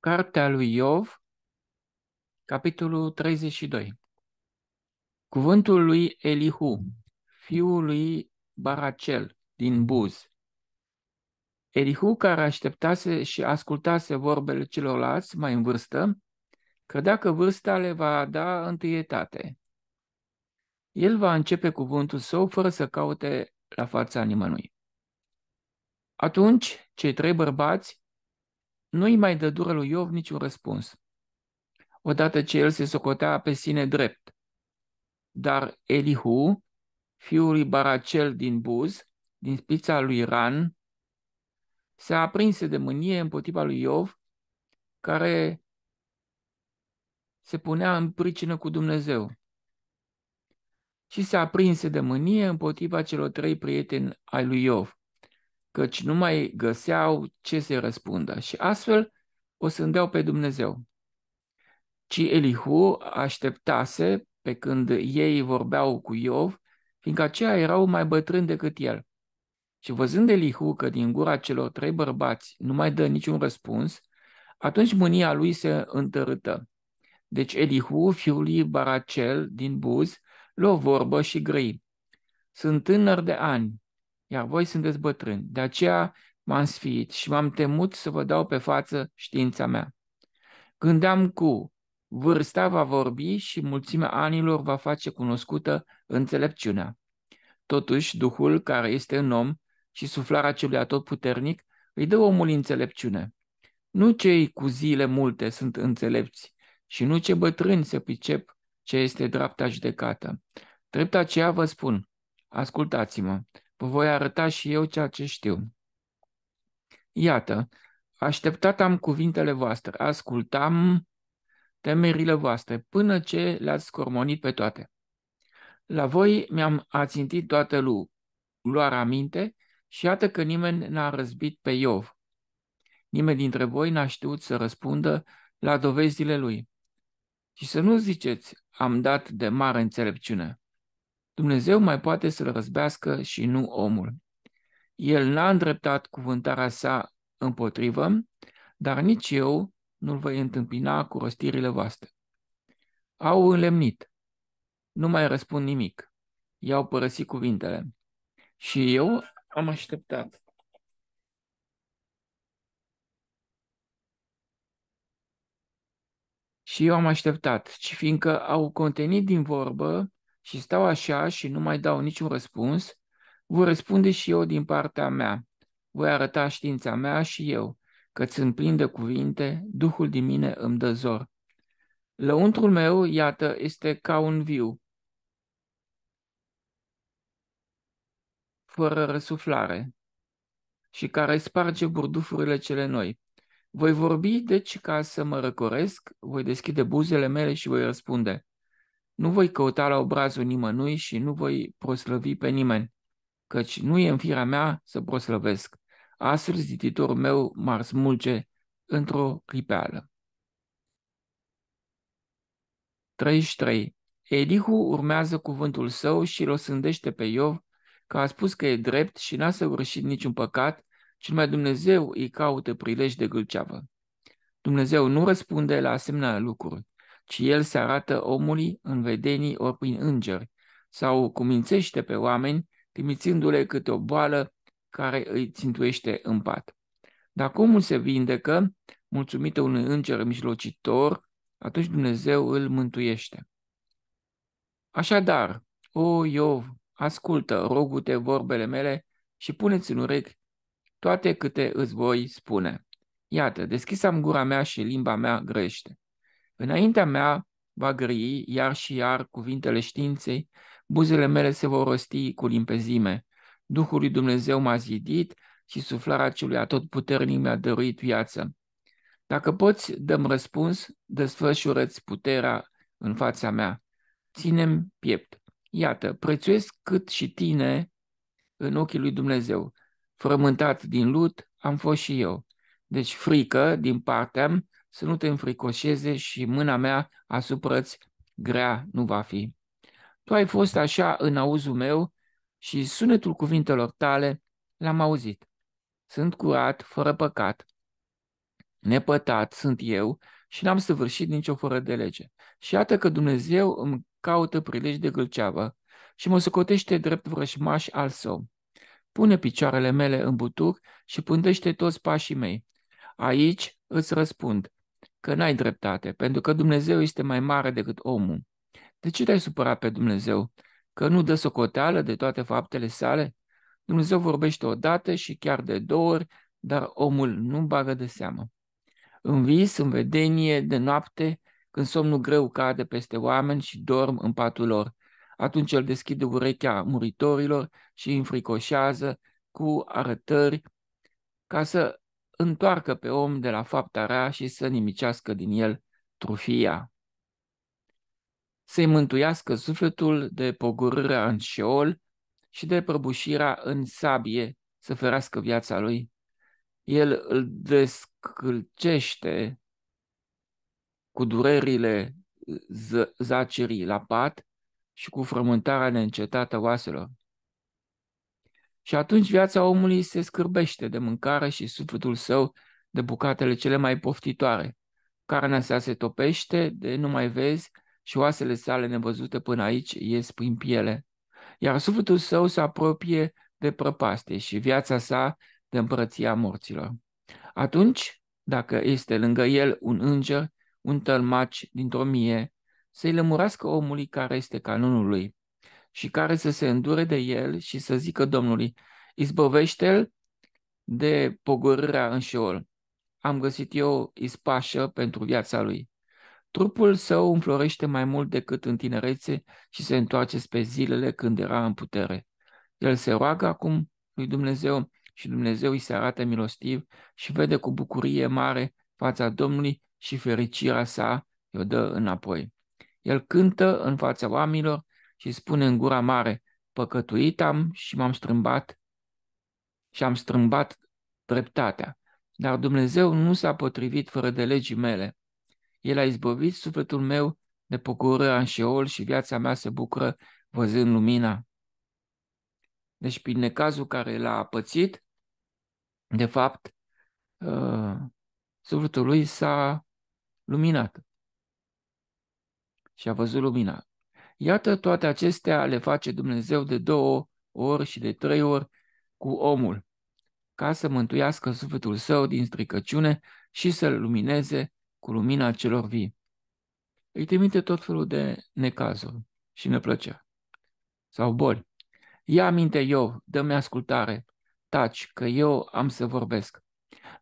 Cartea lui Iov, capitolul 32. Cuvântul lui Elihu, fiul lui Baracel, din Buz. Elihu, care așteptase și ascultase vorbele celorlalți mai în vârstă, credea că vârsta le va da întâietate. El va începe cuvântul său fără să caute la fața nimănui. Atunci, cei trei bărbați nu-i mai dă dură lui Iov niciun răspuns, odată ce el se socotea pe sine drept. Dar Elihu, fiul lui Baracel din Buz, din spița lui Ran, se aprinse de mânie împotriva lui Iov, care se punea în pricină cu Dumnezeu și se aprinse de mânie împotriva celor trei prieteni ai lui Iov căci nu mai găseau ce să răspundă și astfel o îndeau pe Dumnezeu. Ci Elihu așteptase pe când ei vorbeau cu Iov, fiindcă aceia erau mai bătrâni decât el. Și văzând Elihu că din gura celor trei bărbați nu mai dă niciun răspuns, atunci mânia lui se întărâtă. Deci Elihu, fiul lui Baracel din Buz, luă vorbă și grăi. Sunt tânăr de ani, iar voi sunteți bătrâni. De aceea m-am sfiit și m-am temut să vă dau pe față știința mea. Gândeam cu vârsta va vorbi și mulțimea anilor va face cunoscută înțelepciunea. Totuși, Duhul care este în om și suflarea celui atotputernic îi dă omul înțelepciune. Nu cei cu zile multe sunt înțelepți și nu ce bătrâni se pricep ce este dreapta judecată. Drept aceea vă spun, ascultați-mă, voi arăta și eu ceea ce știu. Iată, așteptat am cuvintele voastre, ascultam temerile voastre, până ce le-ați scormonit pe toate. La voi mi-am ațintit toată lu- luarea minte și iată că nimeni n-a răzbit pe Iov. Nimeni dintre voi n-a știut să răspundă la dovezile lui. Și să nu ziceți, am dat de mare înțelepciune. Dumnezeu mai poate să-l răzbească și nu omul. El n-a îndreptat cuvântarea sa împotrivă, dar nici eu nu-l voi întâmpina cu rostirile voastre. Au înlemnit. Nu mai răspund nimic. I-au părăsit cuvintele. Și eu am așteptat. Și eu am așteptat, ci fiindcă au contenit din vorbă și stau așa și nu mai dau niciun răspuns, voi răspunde și eu din partea mea. Voi arăta știința mea și eu, că sunt plin de cuvinte, Duhul din mine îmi dă zor. Lăuntrul meu, iată, este ca un viu, fără răsuflare și care sparge burdufurile cele noi. Voi vorbi, deci, ca să mă răcoresc, voi deschide buzele mele și voi răspunde. Nu voi căuta la obrazul nimănui și nu voi proslăvi pe nimeni, căci nu e în firea mea să proslăvesc. Astfel, zititorul meu m-ar smulge într-o clipeală. 33. Elihu urmează cuvântul său și îl osândește pe Iov, că a spus că e drept și n-a săvârșit niciun păcat, ci numai Dumnezeu îi caută prilej de gâlceavă. Dumnezeu nu răspunde la asemenea lucruri ci el se arată omului în vedenii ori prin îngeri, sau cumințește pe oameni, trimițându-le câte o boală care îi țintuiește în pat. Dacă omul se vindecă, mulțumită unui înger mijlocitor, atunci Dumnezeu îl mântuiește. Așadar, o Iov, ascultă, rogute vorbele mele și puneți în urechi toate câte îți voi spune. Iată, deschis am gura mea și limba mea grește. Înaintea mea va grăi iar și iar cuvintele științei, buzele mele se vor rosti cu limpezime. Duhul lui Dumnezeu m-a zidit și suflarea celui puternic mi-a dăruit viață. Dacă poți, dăm răspuns, desfășurăți puterea în fața mea. Ținem piept. Iată, prețuiesc cât și tine în ochii lui Dumnezeu. Frământat din lut am fost și eu. Deci frică din partea să nu te înfricoșeze și mâna mea asupra-ți grea nu va fi. Tu ai fost așa în auzul meu și sunetul cuvintelor tale l-am auzit. Sunt curat, fără păcat, nepătat sunt eu și n-am săvârșit nicio fără de lege. Și iată că Dumnezeu îmi caută prilej de gâlceavă și mă socotește drept vrășmaș al său. Pune picioarele mele în butuc și pândește toți pașii mei. Aici îți răspund, că n-ai dreptate, pentru că Dumnezeu este mai mare decât omul. De ce te-ai supărat pe Dumnezeu? Că nu dă socoteală de toate faptele sale? Dumnezeu vorbește odată și chiar de două ori, dar omul nu bagă de seamă. În vis, în vedenie, de noapte, când somnul greu cade peste oameni și dorm în patul lor. Atunci el deschide urechea muritorilor și îi înfricoșează cu arătări ca să întoarcă pe om de la fapta rea și să nimicească din el trufia. Să-i mântuiască sufletul de pogorârea în șeol și de prăbușirea în sabie, să ferească viața lui. El îl descâlcește cu durerile zacerii la pat și cu frământarea neîncetată oaselor. Și atunci viața omului se scârbește de mâncare și sufletul său de bucatele cele mai poftitoare. Carnea sa se topește, de nu mai vezi, și oasele sale nevăzute până aici ies prin piele. Iar sufletul său se apropie de prăpastie și viața sa de împărăția morților. Atunci, dacă este lângă el un înger, un tălmaci dintr-o mie, să-i lămurească omului care este canonul lui, și care să se îndure de el și să zică Domnului, izbăvește-l de pogorârea în șeol. Am găsit eu ispașă pentru viața lui. Trupul său înflorește mai mult decât în tinerețe și se întoarce spre zilele când era în putere. El se roagă acum lui Dumnezeu și Dumnezeu îi se arată milostiv și vede cu bucurie mare fața Domnului și fericirea sa i-o dă înapoi. El cântă în fața oamenilor și spune în gura mare, păcătuit am și m-am strâmbat și am strâmbat dreptatea. Dar Dumnezeu nu s-a potrivit fără de legii mele. El a izbăvit sufletul meu de pocură în șeol și viața mea se bucură văzând lumina. Deci prin necazul care l-a pățit, de fapt, uh, sufletul lui s-a luminat și a văzut lumina. Iată, toate acestea le face Dumnezeu de două ori și de trei ori cu omul, ca să mântuiască sufletul său din stricăciune și să-l lumineze cu lumina celor vii. Îi trimite tot felul de necazuri și neplăceri sau boli. Ia aminte eu, dă-mi ascultare, taci, că eu am să vorbesc.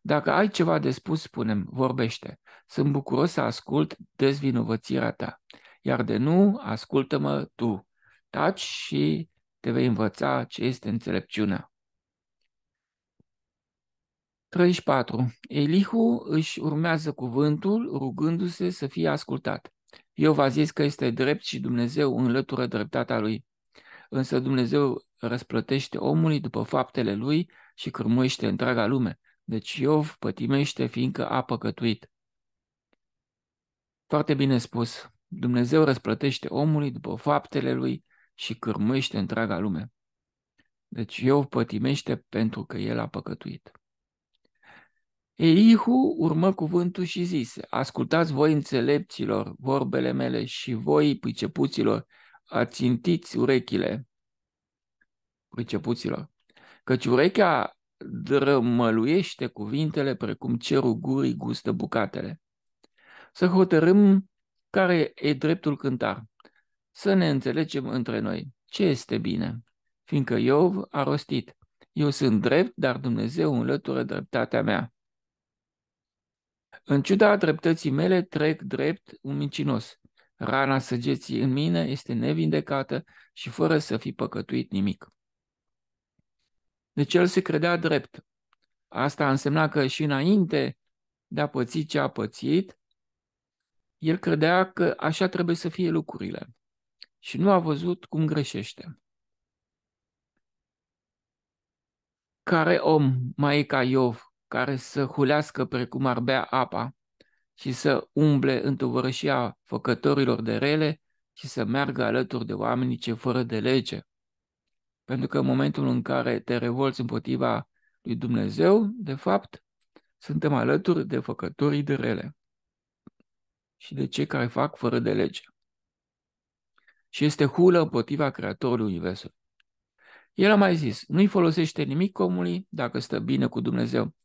Dacă ai ceva de spus, spunem, vorbește. Sunt bucuros să ascult dezvinovățirea ta iar de nu, ascultă-mă tu, taci și te vei învăța ce este înțelepciunea. 34. Elihu își urmează cuvântul rugându-se să fie ascultat. Eu v-a zis că este drept și Dumnezeu înlătură dreptatea lui. Însă Dumnezeu răsplătește omului după faptele lui și cârmuiește întreaga lume. Deci Iov pătimește fiindcă a păcătuit. Foarte bine spus. Dumnezeu răsplătește omului după faptele lui și cârmâște întreaga lume. Deci eu pătimește pentru că el a păcătuit. Elihu urmă cuvântul și zise, ascultați voi înțelepților vorbele mele și voi pricepuților, ațintiți urechile pricepuților, căci urechea drămăluiește cuvintele precum cerul gurii gustă bucatele. Să hotărâm care e dreptul cântar. Să ne înțelegem între noi. Ce este bine? Fiindcă Iov a rostit. Eu sunt drept, dar Dumnezeu înlătură dreptatea mea. În ciuda dreptății mele trec drept un mincinos. Rana săgeții în mine este nevindecată și fără să fi păcătuit nimic. Deci el se credea drept. Asta însemna că și înainte de a păți ce a pățit, el credea că așa trebuie să fie lucrurile și nu a văzut cum greșește. Care om mai e ca Iov, care să hulească precum ar bea apa și să umble în tovărășia făcătorilor de rele și să meargă alături de oamenii ce fără de lege? Pentru că în momentul în care te revolți împotriva lui Dumnezeu, de fapt, suntem alături de făcătorii de rele și de cei care fac fără de lege. Și este hulă împotriva Creatorului Universului. El a mai zis, nu-i folosește nimic omului dacă stă bine cu Dumnezeu.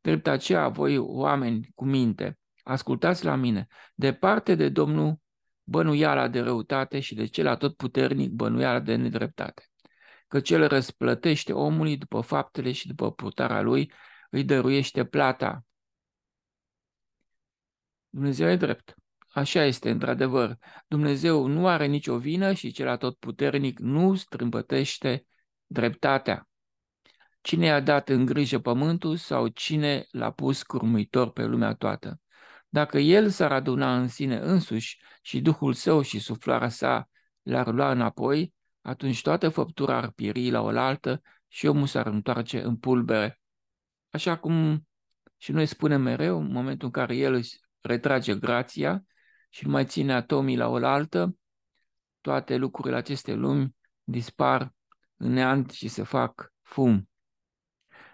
Drept aceea, voi oameni cu minte, ascultați la mine, departe de Domnul bănuiala de răutate și de cel atotputernic bănuiala de nedreptate. Că cel răsplătește omului după faptele și după purtarea lui, îi dăruiește plata. Dumnezeu e drept. Așa este, într-adevăr. Dumnezeu nu are nicio vină și cel atotputernic nu strâmbătește dreptatea. Cine i-a dat în grijă pământul sau cine l-a pus curmuitor pe lumea toată? Dacă el s-ar aduna în sine însuși și Duhul său și suflarea sa l-ar lua înapoi, atunci toată făptura ar pieri la oaltă și omul s-ar întoarce în pulbere. Așa cum și noi spunem mereu, în momentul în care el își retrage grația, și nu mai ține atomii la oaltă, toate lucrurile acestei lumi dispar în neant și se fac fum.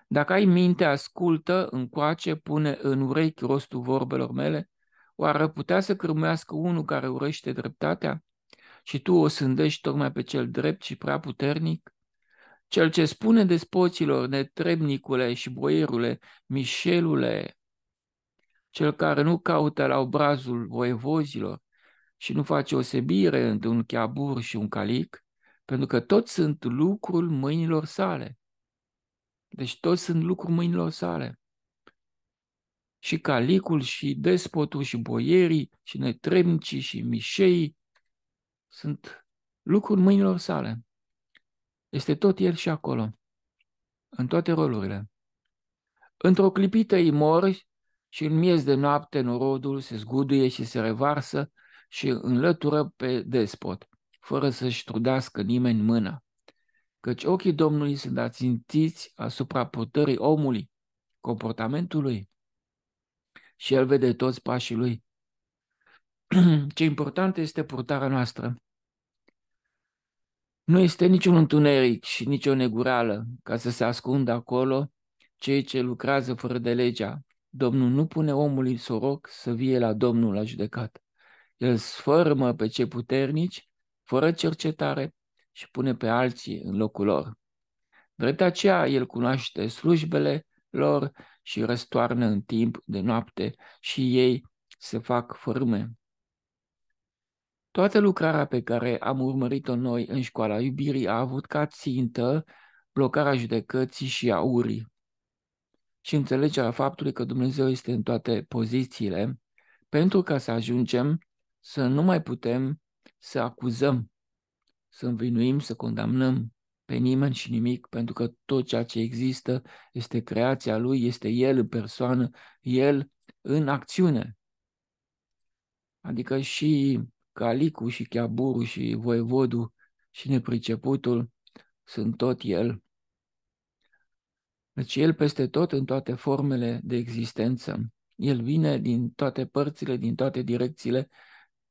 Dacă ai minte, ascultă, încoace, pune în urechi rostul vorbelor mele, oare ar putea să cârmească unul care urăște dreptatea? Și tu o sândești tocmai pe cel drept și prea puternic? Cel ce spune despoților, netrebnicule și boierule, mișelule, cel care nu caută la obrazul voievozilor și nu face osebire între un chiabur și un calic, pentru că toți sunt lucrul mâinilor sale. Deci toți sunt lucrul mâinilor sale. Și calicul, și despotul, și boierii, și netremcii, și mișei sunt lucrul mâinilor sale. Este tot el și acolo, în toate rolurile. Într-o clipită îi mori și în miez de noapte norodul se zguduie și se revarsă și înlătură pe despot, fără să-și trudească nimeni mâna. Căci ochii Domnului sunt ațintiți asupra purtării omului, comportamentului și el vede toți pașii lui. Ce important este purtarea noastră. Nu este niciun întuneric și nicio negurală ca să se ascundă acolo cei ce lucrează fără de legea, Domnul nu pune omului soroc să vie la Domnul la judecat. El sfărmă pe cei puternici, fără cercetare, și pune pe alții în locul lor. Drept aceea, el cunoaște slujbele lor și răstoarnă în timp de noapte și ei se fac fărâme. Toată lucrarea pe care am urmărit-o noi în școala iubirii a avut ca țintă blocarea judecății și a urii și înțelegerea faptului că Dumnezeu este în toate pozițiile, pentru ca să ajungem să nu mai putem să acuzăm, să învinuim, să condamnăm pe nimeni și nimic, pentru că tot ceea ce există este creația lui, este el în persoană, el în acțiune. Adică și Calicu și Chiaburu și Voievodul și nepriceputul sunt tot el deci El peste tot, în toate formele de existență. El vine din toate părțile, din toate direcțiile.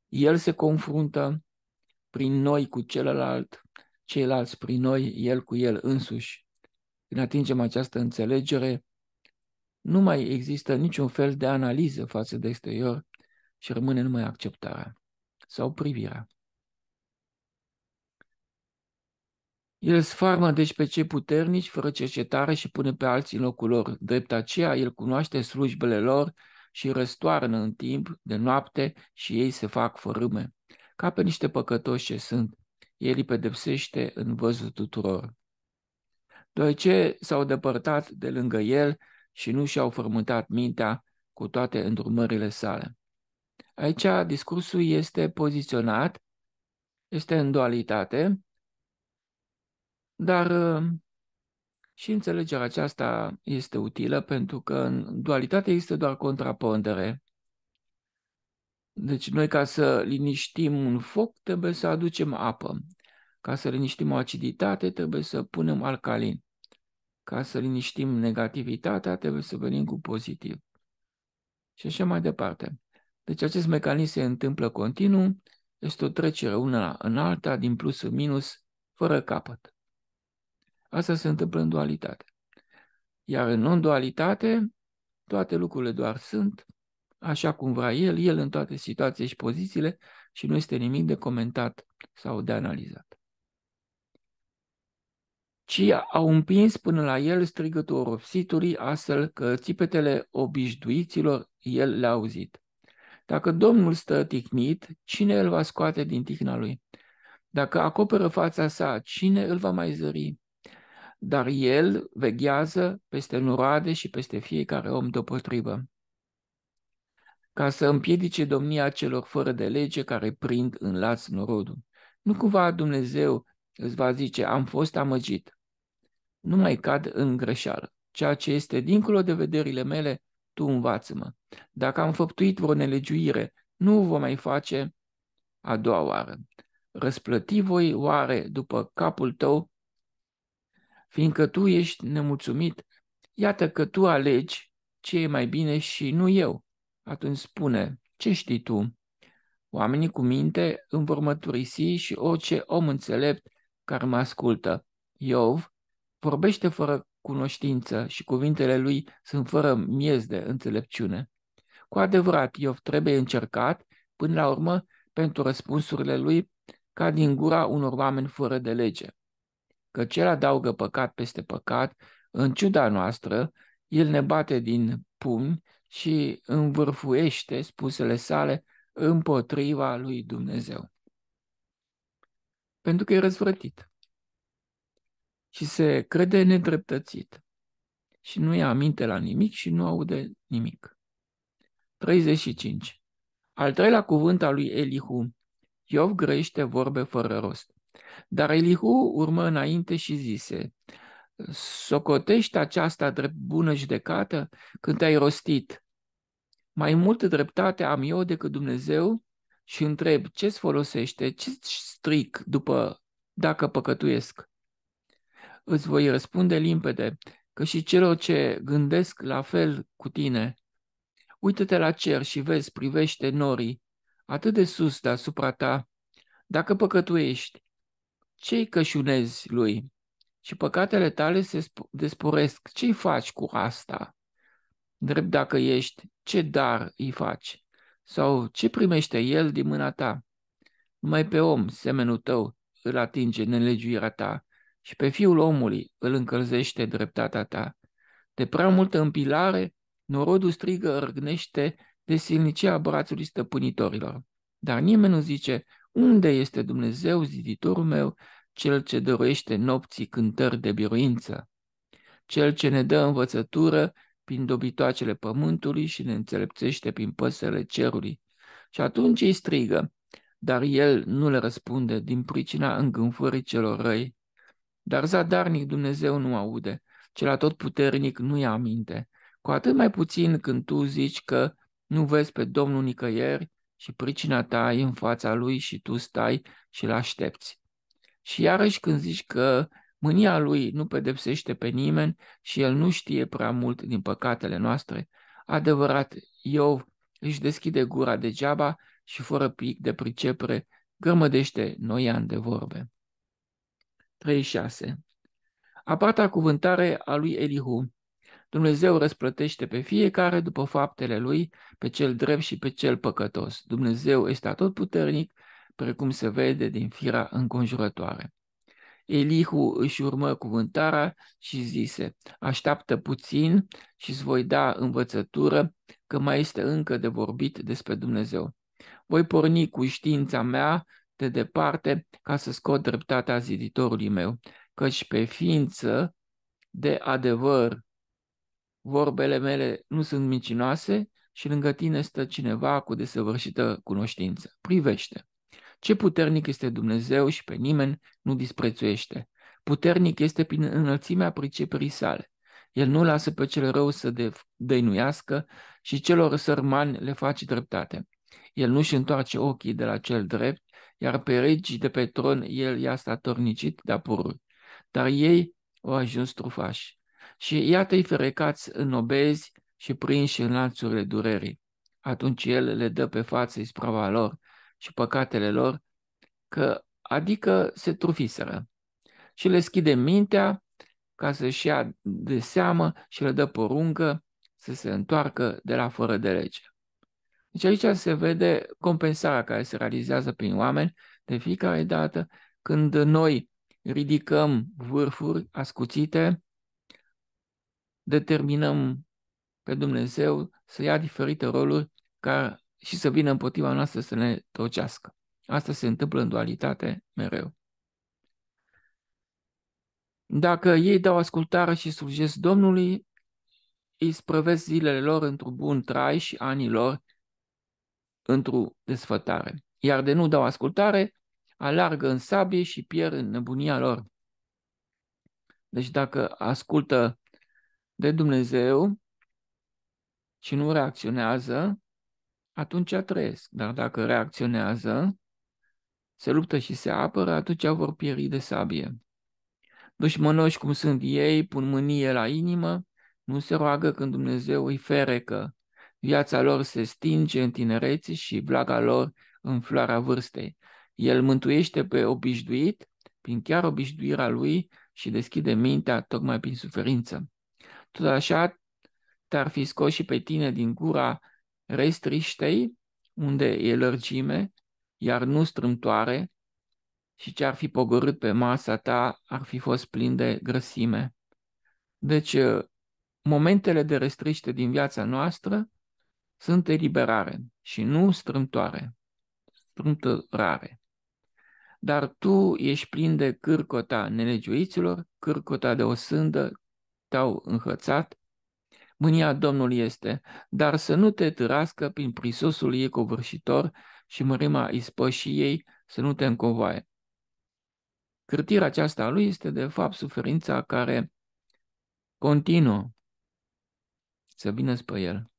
El se confruntă prin noi cu celălalt, ceilalți prin noi, El cu El însuși. Când atingem această înțelegere, nu mai există niciun fel de analiză față de exterior și rămâne numai acceptarea sau privirea. El sfarmă deci pe cei puternici fără cercetare și pune pe alții în locul lor. Drept aceea, el cunoaște slujbele lor și răstoarnă în timp de noapte și ei se fac fărâme. Ca pe niște păcătoși ce sunt, el îi pedepsește în văzul tuturor. Doi ce s-au depărtat de lângă el și nu și-au frământat mintea cu toate îndrumările sale. Aici discursul este poziționat, este în dualitate, dar uh, și înțelegerea aceasta este utilă pentru că în dualitate există doar contrapondere. Deci noi ca să liniștim un foc trebuie să aducem apă. Ca să liniștim o aciditate trebuie să punem alcalin. Ca să liniștim negativitatea trebuie să venim cu pozitiv. Și așa mai departe. Deci acest mecanism se întâmplă continuu, este o trecere una în alta, din plus în minus, fără capăt. Asta se întâmplă în dualitate. Iar în non-dualitate, toate lucrurile doar sunt, așa cum vrea el, el în toate situațiile și pozițiile și nu este nimic de comentat sau de analizat. Ci au împins până la el strigătul oropsitului, astfel că țipetele obișduiților el le-a auzit. Dacă Domnul stă tihnit, cine îl va scoate din tihna lui? Dacă acoperă fața sa, cine îl va mai zări? dar El veghează peste nurade și peste fiecare om deopotrivă, ca să împiedice domnia celor fără de lege care prind în laț norodul. Nu cumva Dumnezeu îți va zice, am fost amăgit, nu mai cad în greșeală. Ceea ce este dincolo de vederile mele, tu învață-mă. Dacă am făptuit vreo nelegiuire, nu o vom mai face a doua oară. Răsplăti voi oare după capul tău fiindcă tu ești nemulțumit, iată că tu alegi ce e mai bine și nu eu. Atunci spune, ce știi tu? Oamenii cu minte îmi vor mărturisi și orice om înțelept care mă ascultă. Iov vorbește fără cunoștință și cuvintele lui sunt fără miez de înțelepciune. Cu adevărat, Iov trebuie încercat, până la urmă, pentru răspunsurile lui, ca din gura unor oameni fără de lege că cel adaugă păcat peste păcat, în ciuda noastră, el ne bate din pumni și învârfuiește spusele sale împotriva lui Dumnezeu. Pentru că e răzvrătit și se crede nedreptățit și nu ia aminte la nimic și nu aude nimic. 35. Al treilea cuvânt al lui Elihu, Iov grește vorbe fără rost. Dar Elihu urmă înainte și zise, socotești aceasta drept bună judecată când ai rostit. Mai multă dreptate am eu decât Dumnezeu și întreb ce-ți folosește, ce-ți stric după dacă păcătuiesc. Îți voi răspunde limpede că și celor ce gândesc la fel cu tine. Uită-te la cer și vezi, privește norii, atât de sus deasupra ta. Dacă păcătuiești, ce-i cășunezi lui? Și păcatele tale se desporesc. Ce-i faci cu asta? Drept dacă ești, ce dar îi faci? Sau ce primește el din mâna ta? Mai pe om, semenul tău, îl atinge nelegiuirea ta și pe fiul omului îl încălzește dreptatea ta. De prea multă împilare, norodul strigă răgnește de silnicia brațului stăpânitorilor. Dar nimeni nu zice, unde este Dumnezeu, ziditorul meu, cel ce dăruiește nopții cântări de biruință, cel ce ne dă învățătură prin dobitoacele pământului și ne înțelepțește prin păsările cerului. Și atunci îi strigă, dar el nu le răspunde din pricina îngânfării celor răi. Dar zadarnic Dumnezeu nu aude, cel puternic nu i aminte, cu atât mai puțin când tu zici că nu vezi pe Domnul nicăieri și pricina ta e în fața lui și tu stai și-l aștepți. Și iarăși când zici că mânia lui nu pedepsește pe nimeni și el nu știe prea mult din păcatele noastre, adevărat, Iov își deschide gura degeaba și fără pic de pricepere grămădește noi ani de vorbe. 36. patra cuvântare a lui Elihu. Dumnezeu răsplătește pe fiecare după faptele lui, pe cel drept și pe cel păcătos. Dumnezeu este atotputernic precum se vede din fira înconjurătoare. Elihu își urmă cuvântarea și zise, așteaptă puțin și îți voi da învățătură că mai este încă de vorbit despre Dumnezeu. Voi porni cu știința mea de departe ca să scot dreptatea ziditorului meu, căci pe ființă de adevăr vorbele mele nu sunt mincinoase și lângă tine stă cineva cu desăvârșită cunoștință. Privește! Ce puternic este Dumnezeu și pe nimeni nu disprețuiește. Puternic este prin înălțimea priceperii sale. El nu lasă pe cel rău să de- dăinuiască și celor sărmani le face dreptate. El nu-și întoarce ochii de la cel drept, iar pe regii de pe tron el i-a statornicit de apururi. Dar ei au ajuns trufași. Și iată-i ferecați în obezi și prinși în lanțurile durerii. Atunci el le dă pe față isprava lor și păcatele lor, că adică se trufiseră și le schide mintea ca să-și ia de seamă și le dă poruncă să se întoarcă de la fără de lege. Deci aici se vede compensarea care se realizează prin oameni de fiecare dată când noi ridicăm vârfuri ascuțite, determinăm pe Dumnezeu să ia diferite roluri care și să vină împotriva noastră să ne tocească. Asta se întâmplă în dualitate mereu. Dacă ei dau ascultare și slujesc Domnului, îi sprăvesc zilele lor într-un bun trai și anii lor într-o desfătare. Iar de nu dau ascultare, alargă în sabie și pierd în nebunia lor. Deci dacă ascultă de Dumnezeu și nu reacționează, atunci trăiesc. Dar dacă reacționează, se luptă și se apără, atunci vor pieri de sabie. Dușmănoși cum sunt ei, pun mânie la inimă, nu se roagă când Dumnezeu îi ferecă. Viața lor se stinge în tinerețe și blaga lor în floarea vârstei. El mântuiește pe obișnuit, prin chiar obișnuirea lui și deschide mintea tocmai prin suferință. Tot așa te-ar fi scos și pe tine din gura restriștei, unde e lărgime, iar nu strâmtoare, și ce ar fi pogorât pe masa ta ar fi fost plin de grăsime. Deci, uh, momentele de restriște din viața noastră sunt eliberare și nu strâmtoare, strâmtărare. Dar tu ești plin de cârcota nelegiuiților, cârcota de osândă, te-au înhățat Mânia Domnului este, dar să nu te târască prin prisosul ei covârșitor și mărima ispășii ei să nu te încovoaie. Cârtirea aceasta a lui este de fapt suferința care continuă să vină spre el.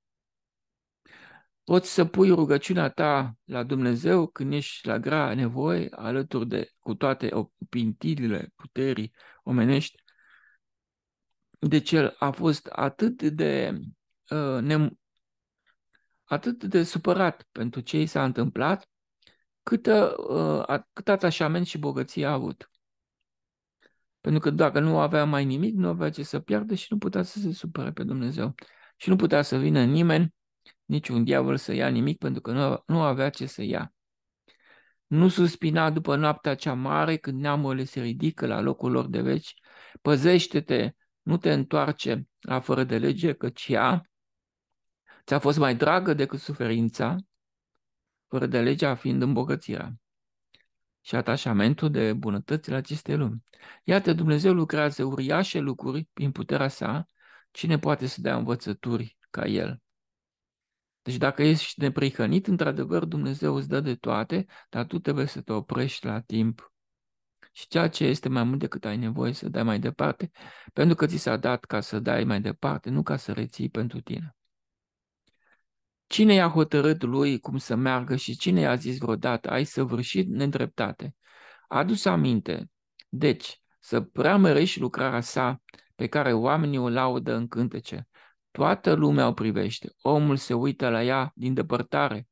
Poți să pui rugăciunea ta la Dumnezeu când ești la grea nevoie, alături de cu toate opintirile puterii omenești, deci el a fost atât de, uh, ne, atât de supărat pentru ce i s-a întâmplat, cât uh, cât atașament și bogăție a avut. Pentru că dacă nu avea mai nimic, nu avea ce să piardă și nu putea să se supere pe Dumnezeu. Și nu putea să vină nimeni, niciun diavol să ia nimic, pentru că nu, nu avea ce să ia. Nu suspina după noaptea cea mare când neamurile se ridică la locul lor de veci. Păzește-te nu te întoarce la fără de lege, căci ea ți-a fost mai dragă decât suferința, fără de legea fiind îmbogățirea și atașamentul de bunătățile acestei lumi. Iată, Dumnezeu lucrează uriașe lucruri prin puterea sa, cine poate să dea învățături ca El? Deci dacă ești neprihănit, într-adevăr Dumnezeu îți dă de toate, dar tu trebuie să te oprești la timp și ceea ce este mai mult decât ai nevoie să dai mai departe, pentru că ți s-a dat ca să dai mai departe, nu ca să reții pentru tine. Cine i-a hotărât lui cum să meargă și cine i-a zis vreodată, ai săvârșit nedreptate? Adus aminte, deci, să preamărești lucrarea sa pe care oamenii o laudă în cântece. Toată lumea o privește, omul se uită la ea din depărtare.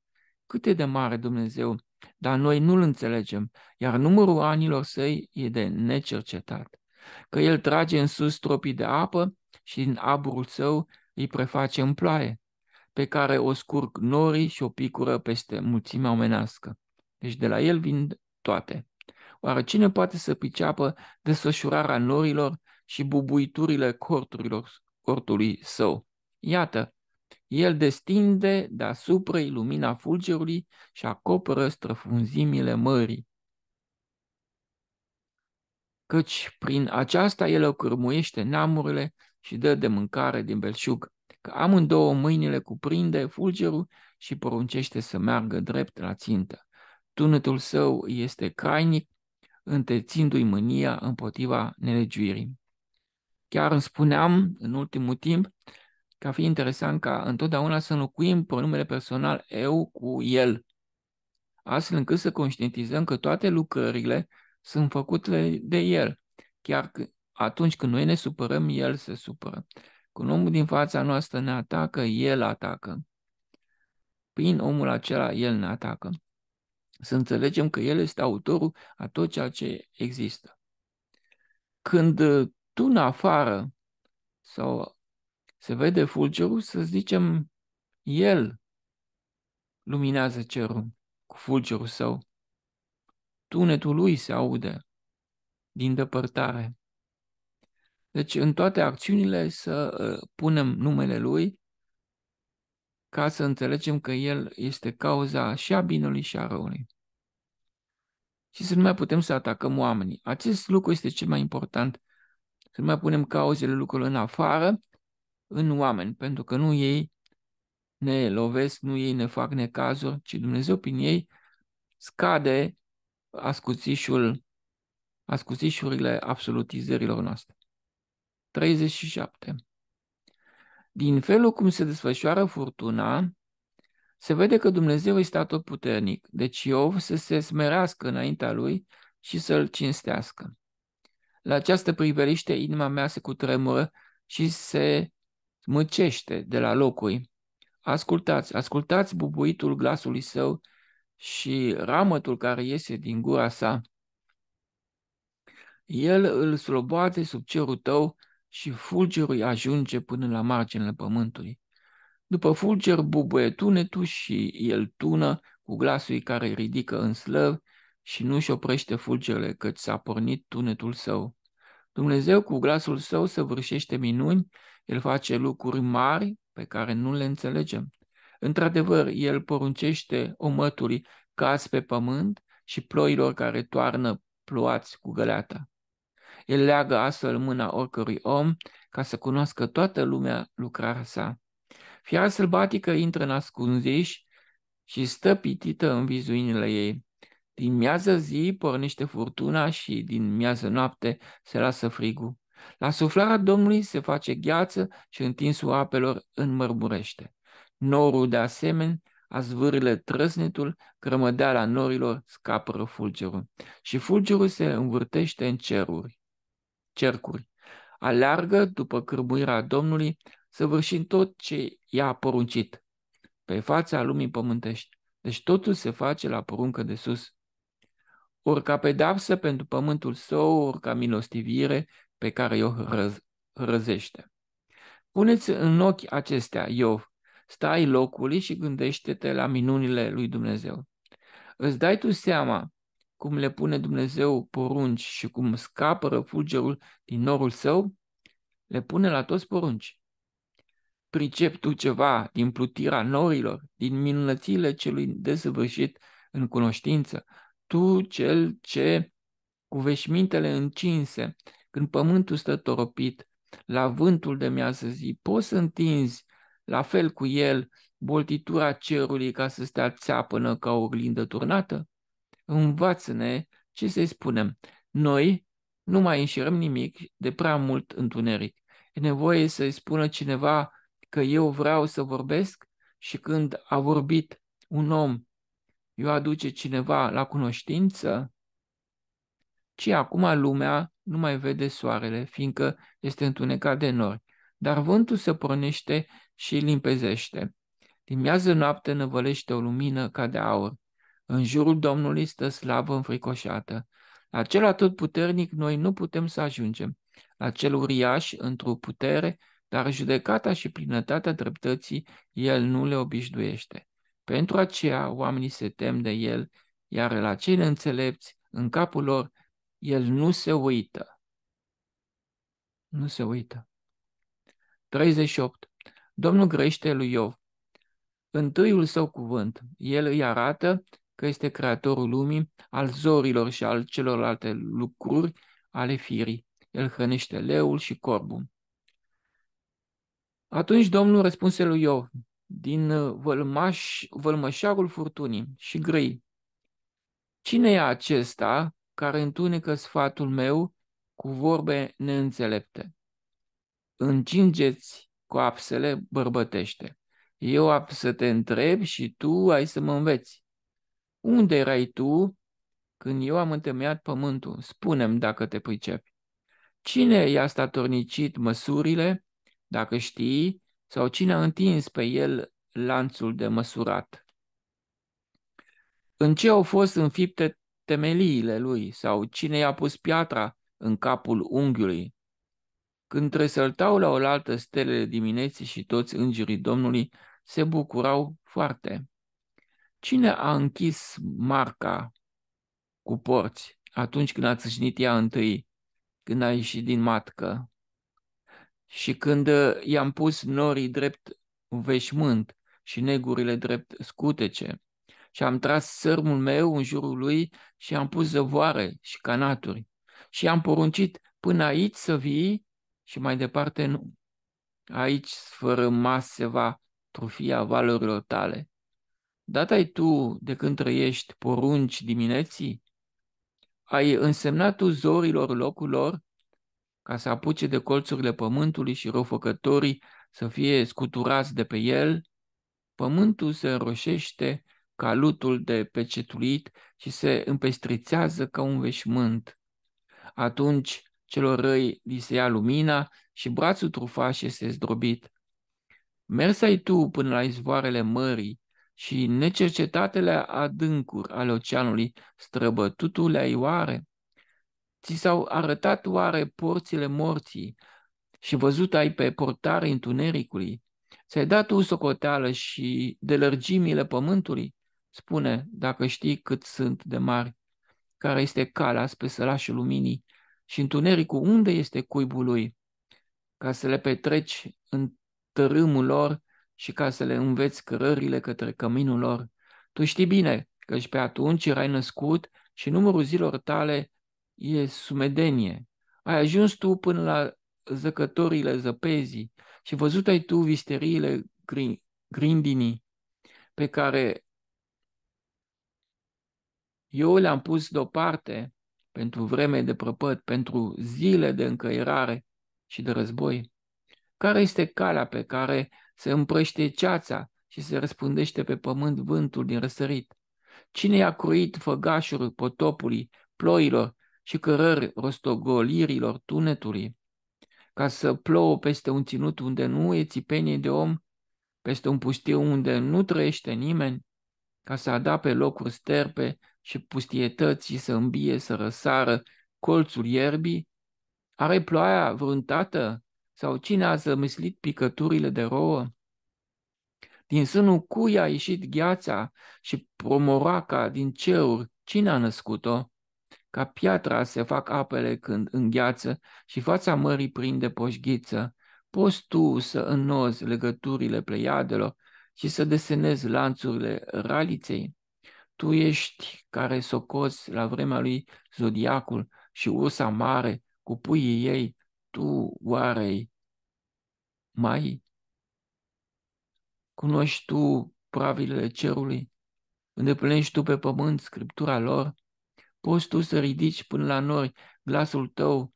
Cât e de mare Dumnezeu dar noi nu-l înțelegem, iar numărul anilor săi e de necercetat, că el trage în sus tropii de apă și din aburul său îi preface în ploaie, pe care o scurg norii și o picură peste mulțimea omenească. Deci de la el vin toate. Oare cine poate să priceapă desfășurarea norilor și bubuiturile corturilor, cortului său? Iată, el destinde deasupra lumina fulgerului și acoperă străfunzimile mării. Căci prin aceasta el cârmuiește neamurile și dă de mâncare din belșug, că amândouă mâinile cuprinde fulgerul și poruncește să meargă drept la țintă. Tunetul său este crainic, întețindu-i mânia împotriva nelegiuirii. Chiar îmi spuneam în ultimul timp ca fi interesant ca întotdeauna să înlocuim pronumele personal eu cu el, astfel încât să conștientizăm că toate lucrările sunt făcute de el, chiar atunci când noi ne supărăm, el se supără. Când omul din fața noastră ne atacă, el atacă. Prin omul acela, el ne atacă. Să înțelegem că el este autorul a tot ceea ce există. Când uh, tu în afară sau se vede fulgerul, să zicem, el luminează cerul cu fulgerul său. Tunetul lui se aude din depărtare. Deci în toate acțiunile să ă, punem numele lui ca să înțelegem că el este cauza și a binului și a răului. Și să nu mai putem să atacăm oamenii. Acest lucru este cel mai important. Să nu mai punem cauzele lucrurilor în afară, în oameni, pentru că nu ei ne lovesc, nu ei ne fac necazuri, ci Dumnezeu prin ei scade ascuțișul, ascuțișurile absolutizărilor noastre. 37. Din felul cum se desfășoară furtuna, se vede că Dumnezeu este tot puternic, deci Iov să se smerească înaintea lui și să-l cinstească. La această priveliște, inima mea se cutremură și se măcește de la locui. Ascultați, ascultați bubuitul glasului său și ramătul care iese din gura sa. El îl sloboate sub cerul tău și fulgerul ajunge până la marginile pământului. După fulger bubuie tunetul și el tună cu glasul care ridică în slăv și nu-și oprește fulgerele, căci s-a pornit tunetul său. Dumnezeu cu glasul său săvârșește minuni el face lucruri mari pe care nu le înțelegem. Într-adevăr, El poruncește omătului cați pe pământ și ploilor care toarnă ploați cu găleata. El leagă astfel mâna oricărui om ca să cunoască toată lumea lucrarea sa. Fiara sălbatică intră în ascunziș și stă pitită în vizuinile ei. Din miază zi pornește furtuna și din miază noapte se lasă frigul. La suflarea Domnului se face gheață și întinsul apelor înmărmurește. Norul de asemenea a zvârle trăsnetul, crămădeala norilor scapără fulgerul. Și fulgerul se învârtește în ceruri, cercuri. Aleargă după cârbuirea Domnului, săvârșind tot ce i-a poruncit pe fața lumii pământești. Deci totul se face la poruncă de sus. Orca pedapsă pentru pământul său, orca milostivire, pe care Iov răz, răzește. Puneți în ochi acestea, Iov, stai locului și gândește-te la minunile lui Dumnezeu. Îți dai tu seama cum le pune Dumnezeu porunci și cum scapă fulgerul din norul său? Le pune la toți porunci. Pricep tu ceva din plutirea norilor, din minunățile celui desăvârșit în cunoștință, tu cel ce cu veșmintele încinse când pământul stă toropit, la vântul de miază zi, poți să întinzi la fel cu el boltitura cerului ca să stea țeapănă ca o oglindă turnată? Învață-ne ce să-i spunem. Noi nu mai înșirăm nimic de prea mult întuneric. E nevoie să-i spună cineva că eu vreau să vorbesc și când a vorbit un om, eu aduce cineva la cunoștință, ci acum lumea nu mai vede soarele, fiindcă este întunecat de nori, dar vântul se pornește și limpezește. Din miază noapte năvălește o lumină ca de aur. În jurul Domnului stă slavă înfricoșată. La cel puternic noi nu putem să ajungem. La cel uriaș, într-o putere, dar judecata și plinătatea dreptății el nu le obișnuiește. Pentru aceea oamenii se tem de el, iar la cei înțelepți, în capul lor, el nu se uită. Nu se uită. 38. Domnul grește lui Iov. Întâiul său cuvânt, el îi arată că este creatorul lumii, al zorilor și al celorlalte lucruri ale firii. El hrănește leul și corbul. Atunci Domnul răspunse lui Iov, din uh, vălmaș, vălmășarul furtunii și grăi. Cine e acesta care întunecă sfatul meu cu vorbe neînțelepte. Încingeți coapsele bărbătește. Eu am să te întreb și tu ai să mă înveți. Unde erai tu când eu am întemeiat pământul? spune dacă te pricepi. Cine i-a statornicit măsurile, dacă știi, sau cine a întins pe el lanțul de măsurat? În ce au fost înfipte temeliile lui sau cine i-a pus piatra în capul unghiului. Când tresăltau la oaltă stelele dimineții și toți îngerii Domnului se bucurau foarte. Cine a închis marca cu porți atunci când a țâșnit ea întâi, când a ieșit din matcă? Și când uh, i-am pus norii drept veșmânt și negurile drept scutece? și am tras sărmul meu în jurul lui și am pus zăvoare și canaturi. Și am poruncit până aici să vii și mai departe nu. Aici, fără mas, se va trofia valorilor tale. Dat ai tu, de când trăiești, porunci dimineții? Ai însemnat tu zorilor locul lor ca să apuce de colțurile pământului și răufăcătorii să fie scuturați de pe el? Pământul se înroșește calutul de pecetuit și se împestrițează ca un veșmânt. Atunci celor răi li se ia lumina și brațul trufaș este zdrobit. Mers ai tu până la izvoarele mării și necercetatele adâncuri ale oceanului străbătutule oare? Ți s-au arătat oare porțile morții și văzut ai pe portare întunericului? Ți-ai dat tu socoteală și de lărgimile pământului? Spune, dacă știi cât sunt de mari, care este calea spre sălașul luminii și întunericul unde este cuibul lui, ca să le petreci în tărâmul lor și ca să le înveți cărările către căminul lor. Tu știi bine că și pe atunci erai născut și numărul zilor tale e sumedenie. Ai ajuns tu până la zăcătorile zăpezii și văzut ai tu visteriile grindinii pe care eu le-am pus deoparte pentru vreme de prăpăt, pentru zile de încăierare și de război. Care este calea pe care se împrăște ceața și se răspândește pe pământ vântul din răsărit? Cine i-a cruit făgașul potopului, ploilor și cărări rostogolirilor tunetului? Ca să plouă peste un ținut unde nu e țipenie de om, peste un pustiu unde nu trăiește nimeni, ca să ada pe locuri sterpe și pustietății să îmbie, să răsară colțul ierbii? Are ploaia vântată? Sau cine a zămislit picăturile de rouă? Din sânul cui a ieșit gheața și promoraca din ceruri? Cine a născut-o? Ca piatra se fac apele când îngheață și fața mării prinde poșghiță. Poți tu să înnozi legăturile pleiadelor și să desenezi lanțurile raliței? tu ești care socoți la vremea lui zodiacul și ursa mare cu puii ei, tu oare mai cunoști tu pravilele cerului? Îndeplinești tu pe pământ scriptura lor? Poți tu să ridici până la nori glasul tău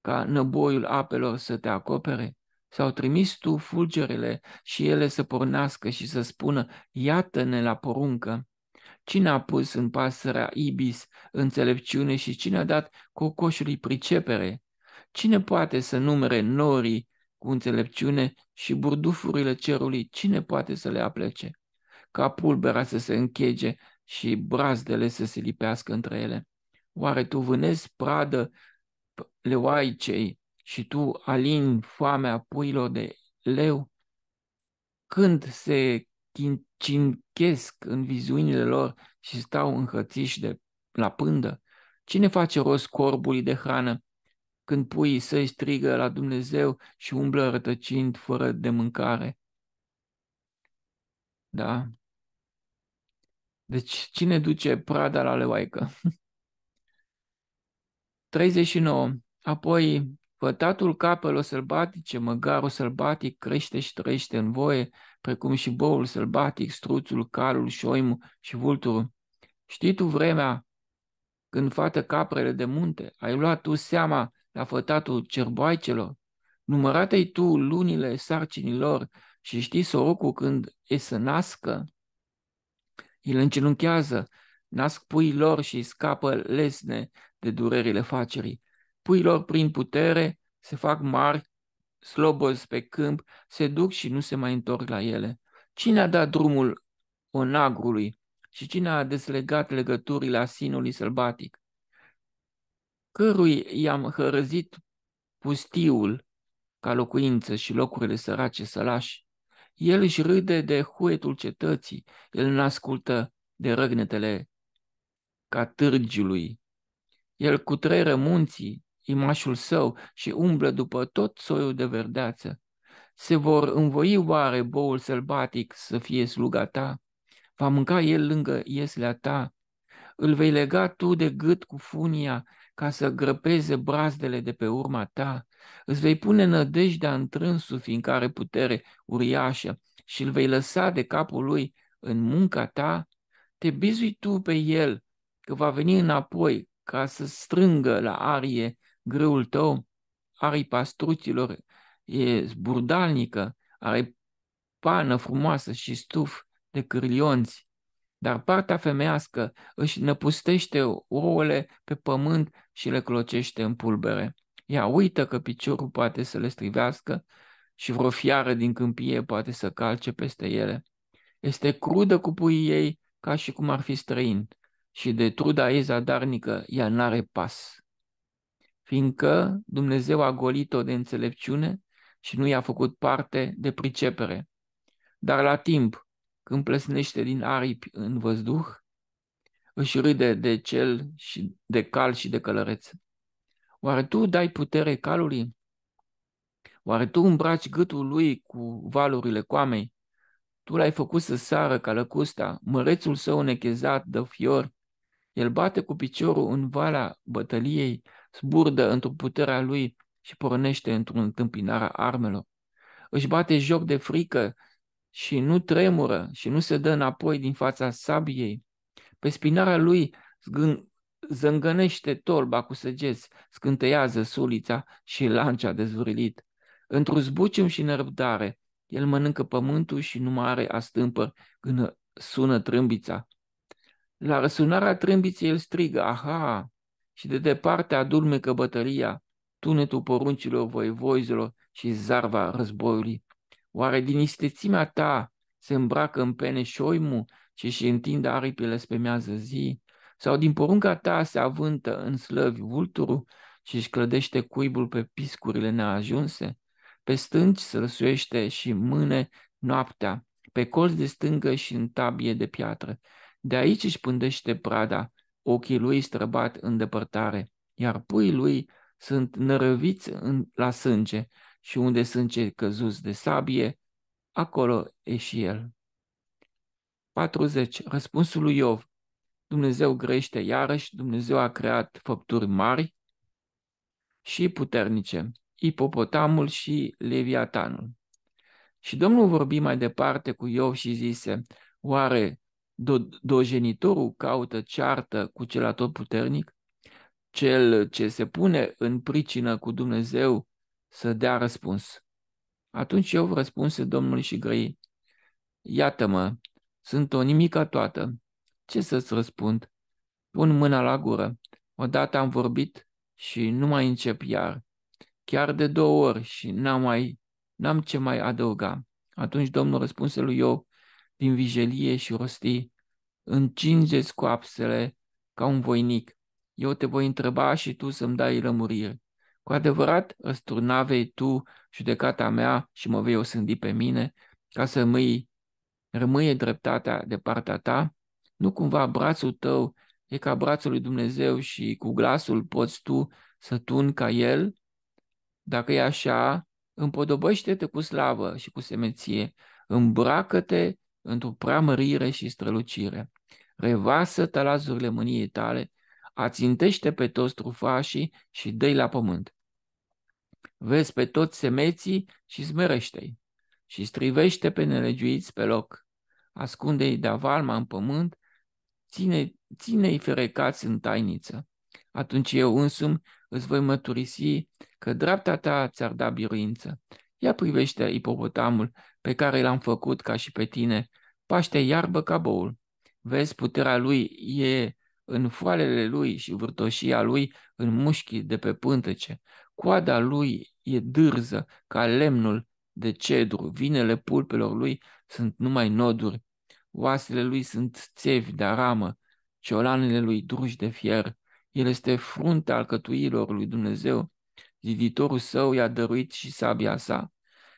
ca năboiul apelor să te acopere? Sau trimis tu fulgerele și ele să pornească și să spună, iată-ne la poruncă? Cine a pus în pasărea ibis înțelepciune și cine a dat cocoșului pricepere? Cine poate să numere norii cu înțelepciune și burdufurile cerului? Cine poate să le aplece? Ca pulbera să se închege și brazdele să se lipească între ele. Oare tu vânezi pradă leoaicei și tu alini foamea puilor de leu? Când se cinchesc în vizuinile lor și stau înhățiși de la pândă? Cine face rost corbului de hrană când puii săi strigă la Dumnezeu și umblă rătăcind fără de mâncare? Da? Deci cine duce prada la leoaică? 39. Apoi, pătatul capelor sălbatice, măgarul sălbatic crește și trăiește în voie, precum și boul sălbatic, struțul, calul, șoimul și vulturul. Știi tu vremea când fată caprele de munte? Ai luat tu seama la fătatul cerboaicelor? Numărate-i tu lunile sarcinilor și știi sorocul când e să nască? Îl îngenunchează, nasc puii lor și scapă lesne de durerile facerii. Puii lor prin putere se fac mari slobozi pe câmp se duc și nu se mai întorc la ele. Cine a dat drumul onagrului și cine a deslegat legăturile asinului sălbatic? Cărui i-am hărăzit pustiul ca locuință și locurile sărace sălași? El își râde de huetul cetății, el n-ascultă de răgnetele catârgiului. El cutreră munții imașul său și umblă după tot soiul de verdeață. Se vor învoi oare boul sălbatic să fie sluga ta? Va mânca el lângă ieslea ta? Îl vei lega tu de gât cu funia ca să grăpeze brazdele de pe urma ta? Îți vei pune nădejdea întrânsul trânsul, fiindcă are putere uriașă, și îl vei lăsa de capul lui în munca ta? Te bizui tu pe el că va veni înapoi ca să strângă la arie grâul tău, aripa struților e zburdalnică, are pană frumoasă și stuf de cârlionți, dar partea femească își năpustește ouăle pe pământ și le clocește în pulbere. Ea uită că piciorul poate să le strivească și vreo fiară din câmpie poate să calce peste ele. Este crudă cu puii ei ca și cum ar fi străin și de truda ei zadarnică ea n-are pas fiindcă Dumnezeu a golit-o de înțelepciune și nu i-a făcut parte de pricepere. Dar la timp, când plăsnește din aripi în văzduh, își râde de cel și de cal și de călăreț. Oare tu dai putere calului? Oare tu îmbraci gâtul lui cu valurile coamei? Tu l-ai făcut să sară ca lăcusta, mărețul său nechezat de fior. El bate cu piciorul în vala bătăliei zburdă într-o puterea lui și pornește într-o întâmpinare a armelor. Își bate joc de frică și nu tremură și nu se dă înapoi din fața sabiei. Pe spinarea lui zângănește torba cu săgeți, scânteiază sulița și lancea de zvârlit. Într-o zbucium și nerăbdare, el mănâncă pământul și nu mai are astâmpăr când sună trâmbița. La răsunarea trâmbiței el strigă, aha, și de departe adulmecă bătălia, tunetul poruncilor voivoizilor și zarva războiului. Oare din istețimea ta se îmbracă în pene șoimul ce și întinde aripile spre mează zi? Sau din porunca ta se avântă în slăvi vulturul și își clădește cuibul pe piscurile neajunse? Pe stânci sărsuiește și mâne noaptea, pe colț de stângă și în tabie de piatră. De aici își pândește prada ochii lui străbat în depărtare, iar puii lui sunt nărăviți în, la sânge și unde sânge căzuți de sabie, acolo e și el. 40. Răspunsul lui Iov. Dumnezeu grește iarăși, Dumnezeu a creat făpturi mari și puternice, ipopotamul și leviatanul. Și Domnul vorbi mai departe cu Iov și zise, oare do- dojenitorul caută ceartă cu cel atotputernic, cel ce se pune în pricină cu Dumnezeu să dea răspuns. Atunci eu răspunse Domnului și grăi, Iată-mă, sunt o nimica toată, ce să-ți răspund? Pun mâna la gură, odată am vorbit și nu mai încep iar, chiar de două ori și n-am mai, n-am ce mai adăuga. Atunci Domnul răspunse lui eu, prin vijelie și rostii, încingeți coapsele ca un voinic. Eu te voi întreba și tu să-mi dai lămurire. Cu adevărat, răsturnavei tu judecata mea și mă vei osândi pe mine, ca să rămâi, rămâie dreptatea de partea ta? Nu cumva brațul tău e ca brațul lui Dumnezeu și cu glasul poți tu să tun ca el? Dacă e așa, împodobăște te cu slavă și cu semeție, îmbracă-te într-o preamărire și strălucire. Revasă talazurile mâniei tale, ațintește pe toți trufașii și dă la pământ. Vezi pe toți semeții și smerește-i și strivește pe nelegiuiți pe loc. Ascunde-i de avalma în pământ, ține, ține-i ferecați în tainiță. Atunci eu însumi îți voi măturisi că dreapta ta ți-ar da biruință Ia privește ipopotamul pe care l-am făcut ca și pe tine, paște iarbă ca boul. Vezi, puterea lui e în foalele lui și vârtoșia lui în mușchii de pe pântece. Coada lui e dârză ca lemnul de cedru, vinele pulpelor lui sunt numai noduri, oasele lui sunt țevi de aramă, ciolanele lui druși de fier. El este fruntea alcătuirilor lui Dumnezeu, ziditorul său i-a dăruit și sabia sa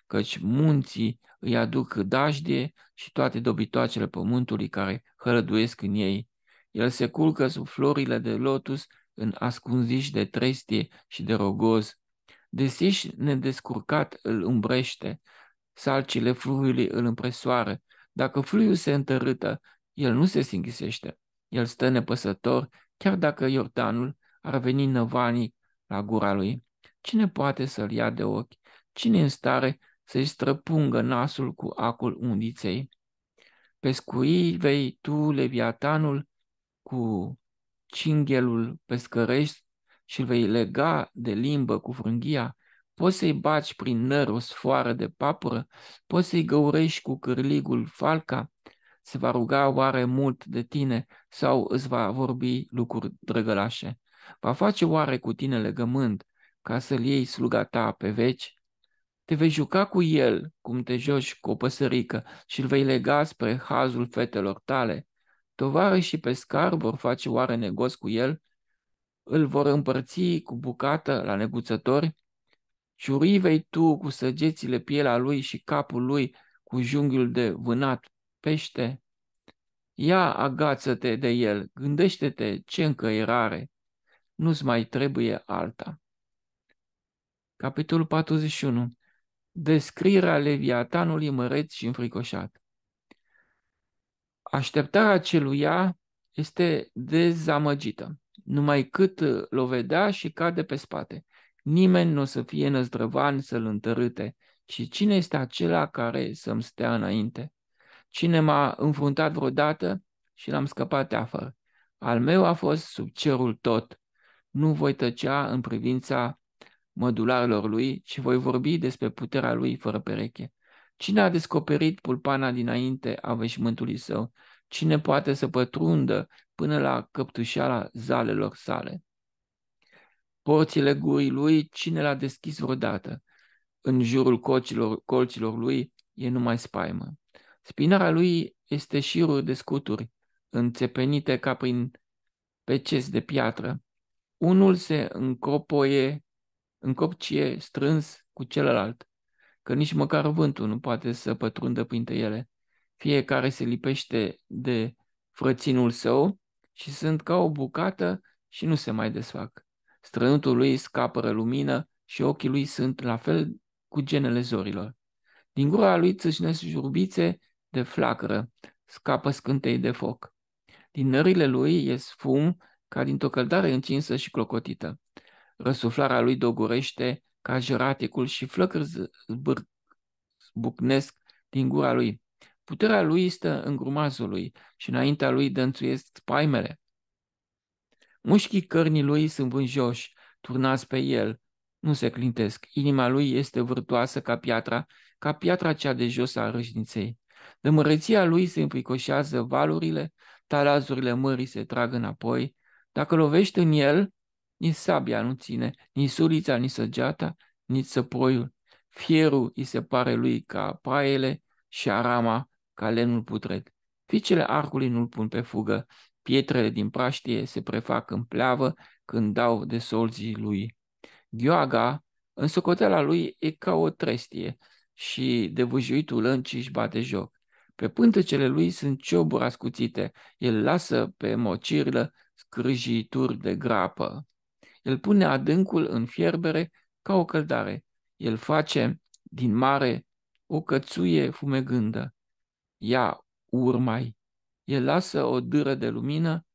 căci munții îi aduc dajdie și toate dobitoacele pământului care hărăduiesc în ei. El se culcă sub florile de lotus în ascunziși de trestie și de rogoz. Desiș nedescurcat îl umbrește, salcile fluviului îl împresoară. Dacă fluiul se întărâtă, el nu se singhisește. El stă nepăsător, chiar dacă Iordanul ar veni năvanii la gura lui. Cine poate să-l ia de ochi? Cine în stare să i străpungă nasul cu acul undiței. Pescuii vei tu, leviatanul, cu cinghelul pescărești și îl vei lega de limbă cu frânghia, poți să-i baci prin năr o sfoară de papură, poți să-i găurești cu cârligul falca, se va ruga oare mult de tine sau îți va vorbi lucruri drăgălașe? Va face oare cu tine legământ ca să-l iei sluga ta pe veci? Te vei juca cu el, cum te joci cu o păsărică, și îl vei lega spre hazul fetelor tale. Tovară și pescar vor face oare negoț cu el, îl vor împărți cu bucată la neguțători, ciurii vei tu cu săgețile pielea lui și capul lui cu junghiul de vânat pește? Ia agață-te de el, gândește-te ce încăierare, nu-ți mai trebuie alta. Capitolul 41 descrierea leviatanului măreț și înfricoșat. Așteptarea celuia este dezamăgită, numai cât uh, l-o vedea și cade pe spate. Nimeni nu o să fie năzdrăvan să-l întărâte. Și cine este acela care să-mi stea înainte? Cine m-a înfruntat vreodată și l-am scăpat de afară? Al meu a fost sub cerul tot. Nu voi tăcea în privința mădularilor lui și voi vorbi despre puterea lui fără pereche. Cine a descoperit pulpana dinainte a veșmântului său? Cine poate să pătrundă până la căptușeala zalelor sale? Porțile gurii lui, cine l-a deschis vreodată? În jurul colților, colților lui e numai spaimă. Spinarea lui este șiruri de scuturi, înțepenite ca prin peces de piatră. Unul se încropoie în copcie strâns cu celălalt, că nici măcar vântul nu poate să pătrundă printre ele. Fiecare se lipește de frăținul său și sunt ca o bucată și nu se mai desfac. Strănutul lui scapără lumină și ochii lui sunt la fel cu genele zorilor. Din gura lui țâșnesc jurbițe de flacără, scapă scântei de foc. Din nările lui ies fum ca dintr-o căldare încinsă și clocotită. Răsuflarea lui dogurește ca jăraticul și flăcări zbucnesc din gura lui. Puterea lui stă în grumazul lui și înaintea lui dănțuiesc spaimele. Mușchii cărnii lui sunt vânjoși, turnați pe el, nu se clintesc. Inima lui este vârtoasă ca piatra, ca piatra cea de jos a râșniței. De măreția lui se înfricoșează valurile, talazurile mării se trag înapoi. Dacă lovești în el, nici sabia nu ține, nici sulița, nici săgeata, nici săpoiul. Fierul îi se pare lui ca paiele și arama ca lenul putred. Ficele arcului nu-l pun pe fugă, pietrele din praștie se prefac în pleavă când dau de solzii lui. Gioaga, în socoteala lui, e ca o trestie și de vâjuitul lâncii își bate joc. Pe pântecele lui sunt cioburi ascuțite, el lasă pe mocirlă scrâjituri de grapă. El pune adâncul în fierbere ca o căldare. El face din mare o cățuie fumegândă. Ia urmai. El lasă o dâră de lumină,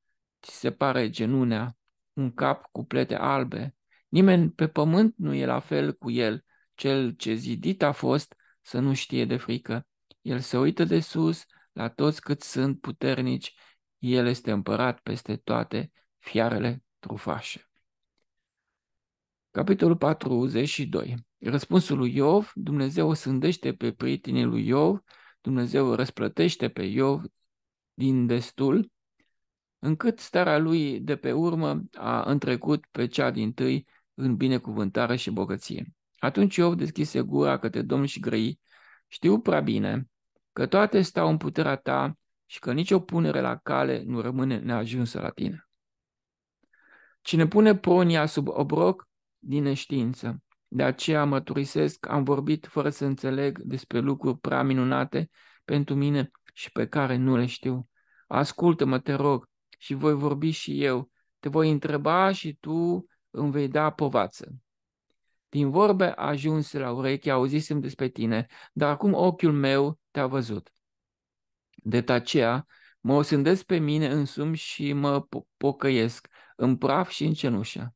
ți se pare genunea, un cap cu plete albe. Nimeni pe pământ nu e la fel cu el, cel ce zidit a fost să nu știe de frică. El se uită de sus la toți cât sunt puternici, el este împărat peste toate fiarele trufașe. Capitolul 42. Răspunsul lui Iov, Dumnezeu o sândește pe prietenii lui Iov, Dumnezeu o răsplătește pe Iov din destul, încât starea lui de pe urmă a întrecut pe cea din tâi în binecuvântare și bogăție. Atunci Iov deschise gura către Domnul și grăi, știu prea bine că toate stau în puterea ta și că nicio punere la cale nu rămâne neajunsă la tine. Cine pune pronia sub obroc din neștiință. De aceea mărturisesc, am vorbit fără să înțeleg despre lucruri prea minunate pentru mine și pe care nu le știu. Ascultă-mă, te rog, și voi vorbi și eu. Te voi întreba și tu îmi vei da povață. Din vorbe ajunse la urechi, auzisem despre tine, dar acum ochiul meu te-a văzut. De aceea mă osândesc pe mine însumi și mă pocăiesc în praf și în cenușă.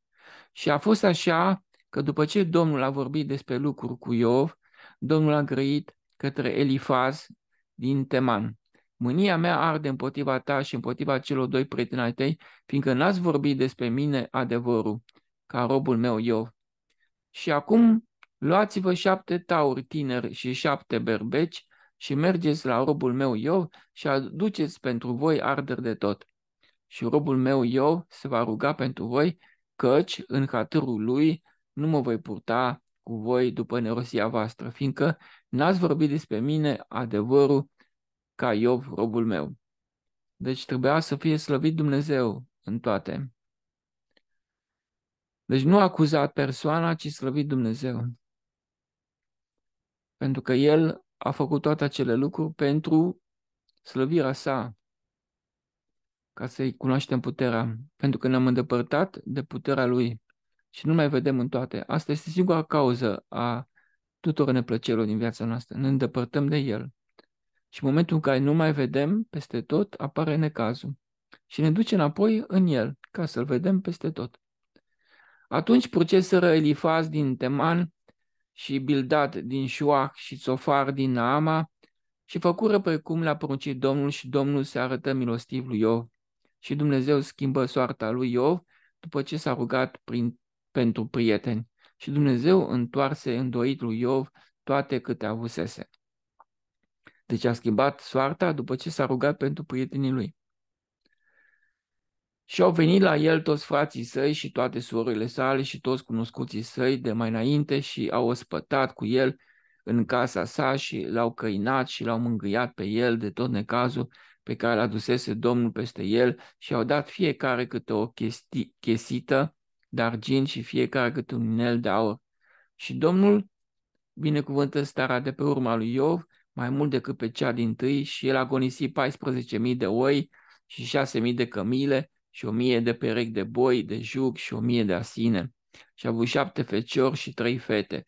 Și a fost așa că după ce Domnul a vorbit despre lucruri cu Iov, Domnul a grăit către Elifaz din Teman. Mânia mea arde împotriva ta și împotriva celor doi prieteni ai tăi, fiindcă n-ați vorbit despre mine adevărul, ca robul meu Iov. Și acum luați-vă șapte tauri tineri și șapte berbeci și mergeți la robul meu Iov și aduceți pentru voi arderi de tot. Și robul meu Iov se va ruga pentru voi căci în hatârul lui nu mă voi purta cu voi după nerosia voastră, fiindcă n-ați vorbit despre mine adevărul ca Iov, robul meu. Deci trebuia să fie slăvit Dumnezeu în toate. Deci nu a acuzat persoana, ci slăvit Dumnezeu. Pentru că el a făcut toate acele lucruri pentru slăvirea sa ca să-i cunoaștem puterea, pentru că ne-am îndepărtat de puterea Lui și nu mai vedem în toate. Asta este singura cauză a tuturor neplăcerilor din viața noastră. Ne îndepărtăm de El. Și în momentul în care nu mai vedem peste tot, apare necazul. Și ne duce înapoi în El, ca să-L vedem peste tot. Atunci proceseră Elifaz din Teman și Bildat din Șuac și Sofar din Naama și făcură precum l-a poruncit Domnul și Domnul se arătă milostiv lui Iov și Dumnezeu schimbă soarta lui Iov după ce s-a rugat prin, pentru prieteni. Și Dumnezeu întoarse îndoit lui Iov toate câte avusese. Deci a schimbat soarta după ce s-a rugat pentru prietenii lui. Și au venit la el toți frații săi și toate surorile sale și toți cunoscuții săi de mai înainte și au ospătat cu el în casa sa și l-au căinat și l-au mângâiat pe el de tot necazul pe care a adusese Domnul peste el și au dat fiecare câte o chesti- chesită de argint și fiecare câte un inel de aur. Și Domnul binecuvântă starea de pe urma lui Iov mai mult decât pe cea din tâi și el a gonisit 14.000 de oi și 6.000 de cămile și 1.000 de perechi de boi, de jug și 1.000 de asine. Și a avut șapte feciori și trei fete.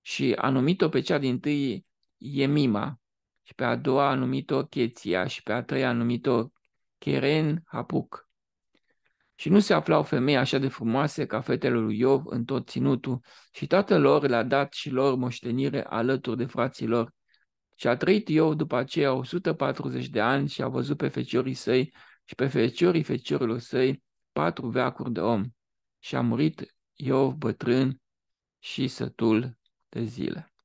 Și a numit-o pe cea din tâi Iemima, și pe a doua a numit-o Cheția și pe a treia a numit-o Keren Hapuc. Și nu se aflau femei așa de frumoase ca fetele lui Iov în tot ținutul și tatăl lor le-a dat și lor moștenire alături de frații lor. Și a trăit Iov după aceea 140 de ani și a văzut pe feciorii săi și pe feciorii feciorilor săi patru veacuri de om. Și a murit Iov bătrân și sătul de zile.